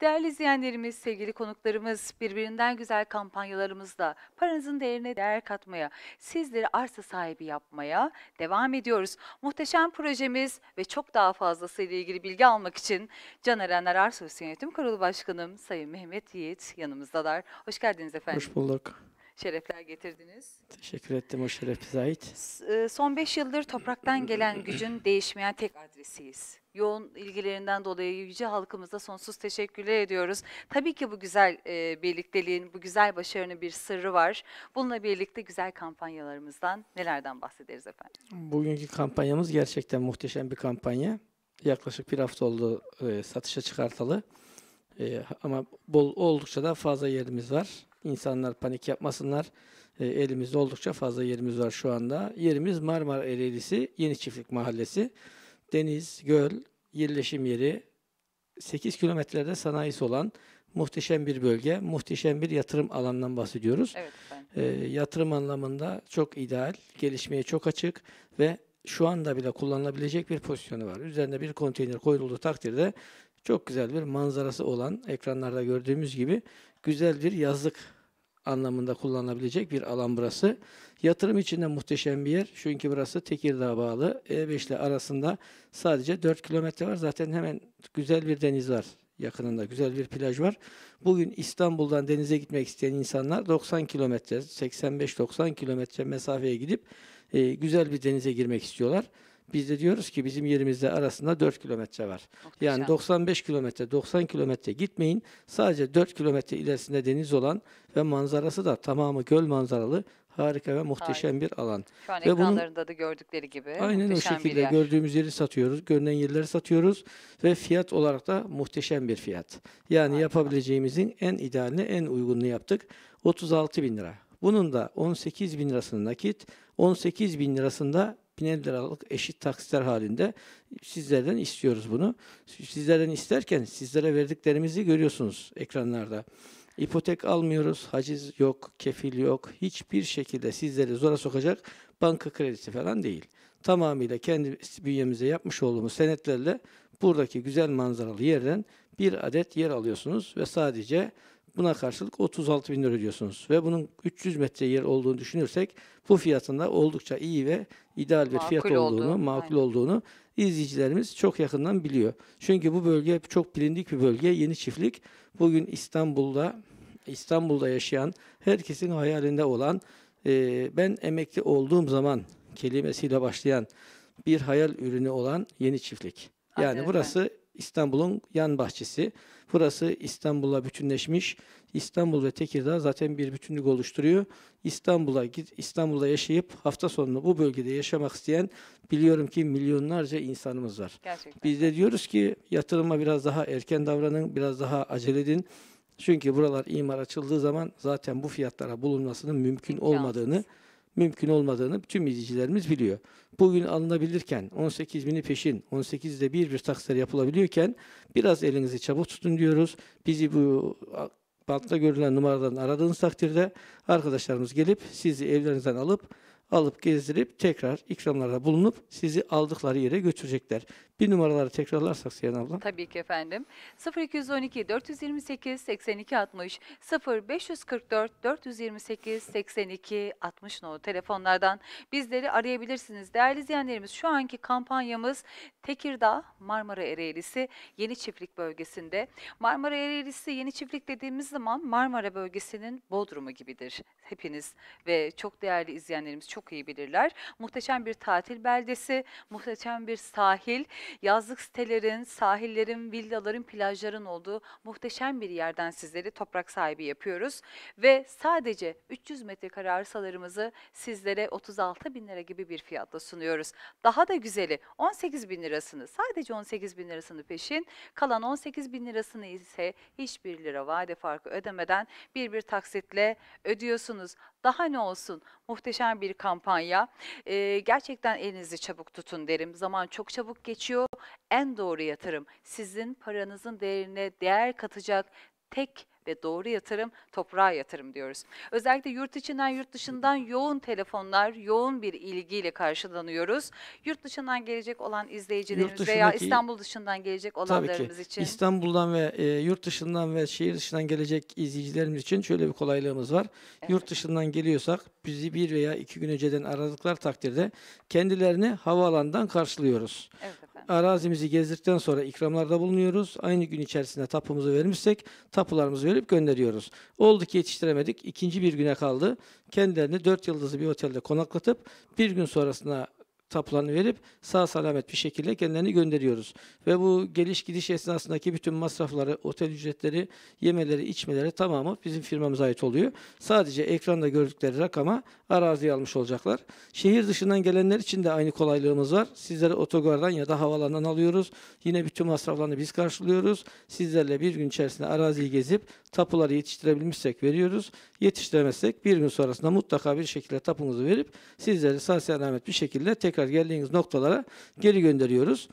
Değerli izleyenlerimiz, sevgili konuklarımız, birbirinden güzel kampanyalarımızla paranızın değerine değer katmaya, sizleri arsa sahibi yapmaya devam ediyoruz. Muhteşem projemiz ve çok daha fazlasıyla ilgili bilgi almak için Can Erenler Arsa Hüseyin Yönetim Kurulu Başkanım Sayın Mehmet Yiğit yanımızdalar. Hoş geldiniz efendim. Hoş bulduk şerefler getirdiniz. Teşekkür ettim o şeref ait. E, son 5 yıldır topraktan gelen gücün değişmeyen tek adresiyiz yoğun ilgilerinden dolayı yüce halkımıza sonsuz teşekkürler ediyoruz. Tabii ki bu güzel e, birlikteliğin, bu güzel başarının bir sırrı var. Bununla birlikte güzel kampanyalarımızdan nelerden bahsederiz efendim? Bugünkü kampanyamız gerçekten muhteşem bir kampanya. Yaklaşık bir hafta oldu e, satışa çıkartalı. E, ama bol oldukça da fazla yerimiz var. İnsanlar panik yapmasınlar. E, elimizde oldukça fazla yerimiz var şu anda. Yerimiz Marmara Ereğlisi Yeni Çiftlik Mahallesi deniz, göl, yerleşim yeri, 8 kilometrede sanayisi olan muhteşem bir bölge, muhteşem bir yatırım alanından bahsediyoruz. Evet, e, yatırım anlamında çok ideal, gelişmeye çok açık ve şu anda bile kullanılabilecek bir pozisyonu var. Üzerine bir konteyner koyulduğu takdirde çok güzel bir manzarası olan ekranlarda gördüğümüz gibi güzel bir yazlık anlamında kullanılabilecek bir alan burası. Yatırım için de muhteşem bir yer. Çünkü burası Tekirdağ bağlı. E5 ile arasında sadece 4 kilometre var. Zaten hemen güzel bir deniz var yakınında güzel bir plaj var. Bugün İstanbul'dan denize gitmek isteyen insanlar 90 kilometre, 85-90 kilometre mesafeye gidip e, güzel bir denize girmek istiyorlar. Biz de diyoruz ki bizim yerimizde arasında 4 kilometre var. Çok yani güzel. 95 kilometre, 90 kilometre gitmeyin. Sadece 4 kilometre ilerisinde deniz olan ve manzarası da tamamı göl manzaralı harika ve muhteşem harika. bir alan. Şu an ve ekranlarında bunun, da gördükleri gibi. Aynen o şekilde yer. gördüğümüz yeri satıyoruz, görünen yerleri satıyoruz ve fiyat olarak da muhteşem bir fiyat. Yani harika. yapabileceğimizin en idealini, en uygununu yaptık. 36 bin lira. Bunun da 18 bin lirasını nakit, 18 bin lirasında Binedralık eşit taksitler halinde sizlerden istiyoruz bunu. Sizlerden isterken sizlere verdiklerimizi görüyorsunuz ekranlarda. İpotek almıyoruz, haciz yok, kefil yok. Hiçbir şekilde sizleri zora sokacak banka kredisi falan değil. Tamamıyla kendi bünyemize yapmış olduğumuz senetlerle buradaki güzel manzaralı yerden bir adet yer alıyorsunuz ve sadece Buna karşılık 36 bin lira ödüyorsunuz. Ve bunun 300 metre yer olduğunu düşünürsek bu fiyatında oldukça iyi ve ideal bir fiyat olduğunu, oldu. makul Aynen. olduğunu izleyicilerimiz çok yakından biliyor. Çünkü bu bölge çok bilindik bir bölge. Yeni çiftlik bugün İstanbul'da İstanbul'da yaşayan herkesin hayalinde olan e, ben emekli olduğum zaman kelimesiyle başlayan bir hayal ürünü olan yeni çiftlik. Yani Aynen. burası İstanbul'un yan bahçesi. Burası İstanbul'a bütünleşmiş. İstanbul ve Tekirdağ zaten bir bütünlük oluşturuyor. İstanbul'a git İstanbul'da yaşayıp hafta sonunu bu bölgede yaşamak isteyen biliyorum ki milyonlarca insanımız var. Gerçekten. Biz de diyoruz ki yatırıma biraz daha erken davranın, biraz daha acele edin. Çünkü buralar imar açıldığı zaman zaten bu fiyatlara bulunmasının mümkün İmkansız. olmadığını mümkün olmadığını tüm izleyicilerimiz biliyor. Bugün alınabilirken 18 bini peşin, 18'de bir bir taksir yapılabiliyorken biraz elinizi çabuk tutun diyoruz. Bizi bu altta görülen numaradan aradığınız takdirde arkadaşlarımız gelip sizi evlerinizden alıp alıp gezdirip tekrar ikramlarda bulunup sizi aldıkları yere götürecekler. Bir numaraları tekrarlarsak Siyan abla. Tabii ki efendim. 0212 428 82 60 0544 428 82 60 no telefonlardan bizleri arayabilirsiniz. Değerli izleyenlerimiz şu anki kampanyamız Tekirdağ Marmara Ereğlisi Yeni Çiftlik bölgesinde. Marmara Ereğlisi Yeni Çiftlik dediğimiz zaman Marmara bölgesinin Bodrum'u gibidir. Hepiniz ve çok değerli izleyenlerimiz çok iyi bilirler. Muhteşem bir tatil beldesi, muhteşem bir sahil, yazlık sitelerin, sahillerin, villaların, plajların olduğu muhteşem bir yerden sizleri toprak sahibi yapıyoruz. Ve sadece 300 metrekare arsalarımızı sizlere 36 bin lira gibi bir fiyatla sunuyoruz. Daha da güzeli 18 bin lira lirasını sadece 18 bin lirasını peşin kalan 18 bin lirasını ise hiçbir lira vade farkı ödemeden bir bir taksitle ödüyorsunuz. Daha ne olsun muhteşem bir kampanya. Ee, gerçekten elinizi çabuk tutun derim. Zaman çok çabuk geçiyor. En doğru yatırım sizin paranızın değerine değer katacak tek ve doğru yatırım toprağa yatırım diyoruz. Özellikle yurt içinden yurt dışından yoğun telefonlar, yoğun bir ilgiyle karşılanıyoruz. Yurt dışından gelecek olan izleyicilerimiz veya İstanbul dışından gelecek olanlarımız için. İstanbul'dan ve e, yurt dışından ve şehir dışından gelecek izleyicilerimiz için şöyle bir kolaylığımız var. Evet. Yurt dışından geliyorsak bizi bir veya iki gün önceden aradıklar takdirde kendilerini havaalanından karşılıyoruz. Evet. Arazimizi gezdikten sonra ikramlarda bulunuyoruz. Aynı gün içerisinde tapumuzu vermişsek tapularımızı verip gönderiyoruz. Oldu ki yetiştiremedik. ikinci bir güne kaldı. Kendilerini dört yıldızlı bir otelde konaklatıp bir gün sonrasına tapularını verip sağ salamet bir şekilde kendilerini gönderiyoruz. Ve bu geliş gidiş esnasındaki bütün masrafları, otel ücretleri, yemeleri, içmeleri tamamı bizim firmamıza ait oluyor. Sadece ekranda gördükleri rakama arazi almış olacaklar. Şehir dışından gelenler için de aynı kolaylığımız var. Sizleri otogardan ya da havalandan alıyoruz. Yine bütün masraflarını biz karşılıyoruz. Sizlerle bir gün içerisinde araziyi gezip tapuları yetiştirebilmişsek veriyoruz. Yetiştiremezsek bir gün sonrasında mutlaka bir şekilde tapumuzu verip sizleri sağ selamet bir şekilde tekrar tekrar geldiğiniz noktalara geri gönderiyoruz.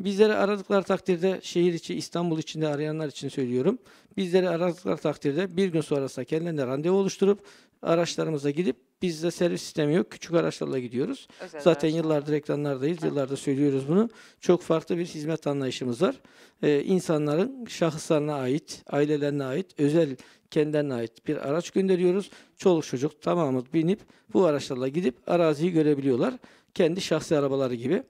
Bizleri aradıklar takdirde şehir içi İstanbul içinde arayanlar için söylüyorum. Bizleri aradıklar takdirde bir gün sonrasında kendilerine randevu oluşturup araçlarımıza gidip bizde servis sistemi yok. Küçük araçlarla gidiyoruz. Özel Zaten araçlar. yıllardır ekranlardayız. Yıllardır söylüyoruz bunu. Çok farklı bir hizmet anlayışımız var. Ee, insanların şahıslarına ait, ailelerine ait, özel kendilerine ait bir araç gönderiyoruz. Çoluk çocuk tamamı binip bu araçlarla gidip araziyi görebiliyorlar kendi şahsi arabaları gibi.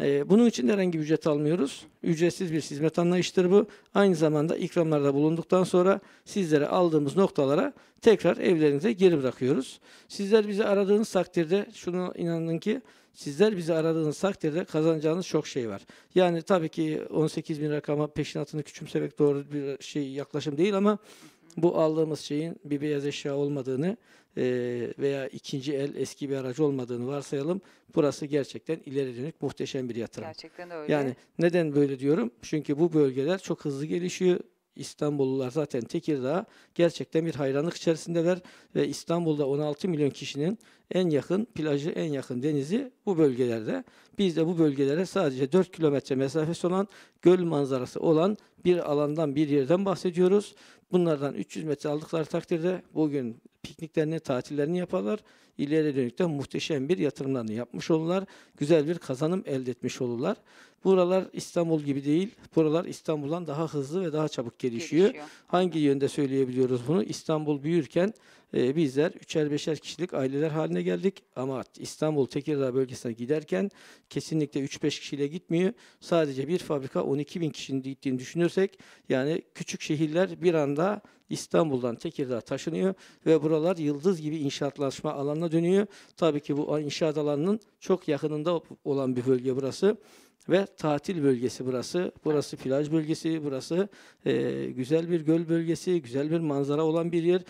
E, bunun için herhangi bir ücret almıyoruz. Ücretsiz bir hizmet anlayıştır bu. Aynı zamanda ikramlarda bulunduktan sonra sizlere aldığımız noktalara tekrar evlerinize geri bırakıyoruz. Sizler bizi aradığınız takdirde şunu inanın ki sizler bizi aradığınız takdirde kazanacağınız çok şey var. Yani tabii ki 18 bin rakama peşinatını küçümsemek doğru bir şey yaklaşım değil ama bu aldığımız şeyin bir beyaz eşya olmadığını e, veya ikinci el eski bir aracı olmadığını varsayalım. Burası gerçekten ileri dönük muhteşem bir yatırım. Gerçekten öyle. Yani neden böyle diyorum? Çünkü bu bölgeler çok hızlı gelişiyor. İstanbullular zaten Tekirdağ gerçekten bir hayranlık içerisindeler ve İstanbul'da 16 milyon kişinin en yakın plajı, en yakın denizi bu bölgelerde. Biz de bu bölgelere sadece 4 kilometre mesafesi olan göl manzarası olan bir alandan bir yerden bahsediyoruz. Bunlardan 300 metre aldıkları takdirde bugün pikniklerini, tatillerini yaparlar ileri dönükte muhteşem bir yatırımlarını yapmış olurlar. Güzel bir kazanım elde etmiş olurlar. Buralar İstanbul gibi değil. Buralar İstanbul'dan daha hızlı ve daha çabuk gelişiyor. gelişiyor. Hangi yönde söyleyebiliyoruz bunu? İstanbul büyürken e, bizler üçer beşer kişilik aileler haline geldik. Ama İstanbul Tekirdağ bölgesine giderken kesinlikle 3-5 kişiyle gitmiyor. Sadece bir fabrika 12 bin kişinin gittiğini düşünürsek yani küçük şehirler bir anda İstanbul'dan Tekirdağ taşınıyor ve buralar yıldız gibi inşaatlaşma alanına dönüyor. Tabii ki bu inşaat alanının çok yakınında olan bir bölge burası ve tatil bölgesi burası. Burası plaj bölgesi, burası e, güzel bir göl bölgesi, güzel bir manzara olan bir yer.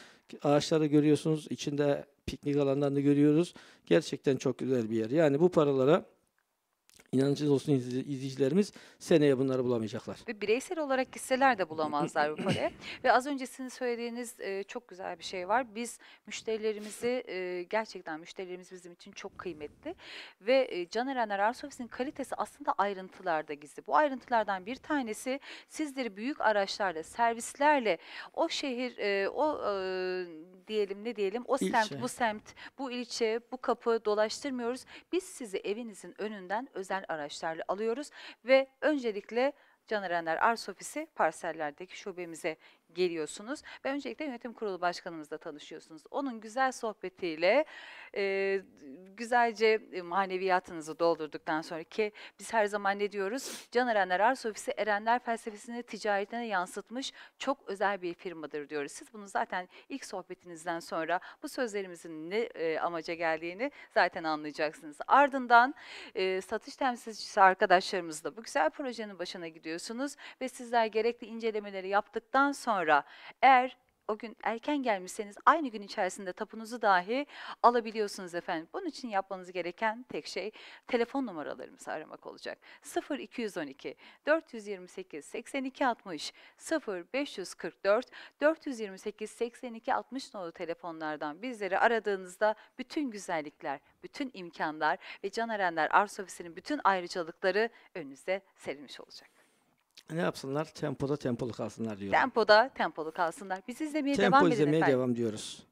Ağaçları görüyorsunuz, içinde piknik alanlarını görüyoruz. Gerçekten çok güzel bir yer. Yani bu paralara İnanıcınız olsun izleyicilerimiz seneye bunları bulamayacaklar. Ve bireysel olarak hisseler de bulamazlar bu parayı. Ve az önce sizin söylediğiniz e, çok güzel bir şey var. Biz müşterilerimizi e, gerçekten müşterilerimiz bizim için çok kıymetli. Ve e, Can Erenler Arts Ofisi'nin kalitesi aslında ayrıntılarda gizli. Bu ayrıntılardan bir tanesi sizleri büyük araçlarla, servislerle o şehir, e, o e, diyelim ne diyelim o ilçe. semt, bu semt, bu ilçe, bu kapı dolaştırmıyoruz. Biz sizi evinizin önünden özel modern araçlarla alıyoruz ve öncelikle Canerenler Ars Ofisi parsellerdeki şubemize geliyorsunuz ve öncelikle yönetim kurulu başkanımızla tanışıyorsunuz. Onun güzel sohbetiyle e, güzelce e, maneviyatınızı doldurduktan sonra ki biz her zaman ne diyoruz? Can Erenler Ars Ofisi Erenler felsefesini ticaretine yansıtmış çok özel bir firmadır diyoruz. Siz bunu zaten ilk sohbetinizden sonra bu sözlerimizin ne e, amaca geldiğini zaten anlayacaksınız. Ardından e, satış temsilcisi arkadaşlarımızla bu güzel projenin başına gidiyorsunuz ve sizler gerekli incelemeleri yaptıktan sonra sonra eğer o gün erken gelmişseniz aynı gün içerisinde tapunuzu dahi alabiliyorsunuz efendim. Bunun için yapmanız gereken tek şey telefon numaralarımızı aramak olacak. 0212 428 82 60 0 428 82 60 nolu telefonlardan bizleri aradığınızda bütün güzellikler, bütün imkanlar ve Can Erenler Arsa Ofisi'nin bütün ayrıcalıkları önünüze serilmiş olacak. Ne yapsınlar? Tempoda tempolu kalsınlar diyorum. Tempoda tempolu kalsınlar. Biz izlemeye Tempo devam edin izlemeye efendim. devam diyoruz.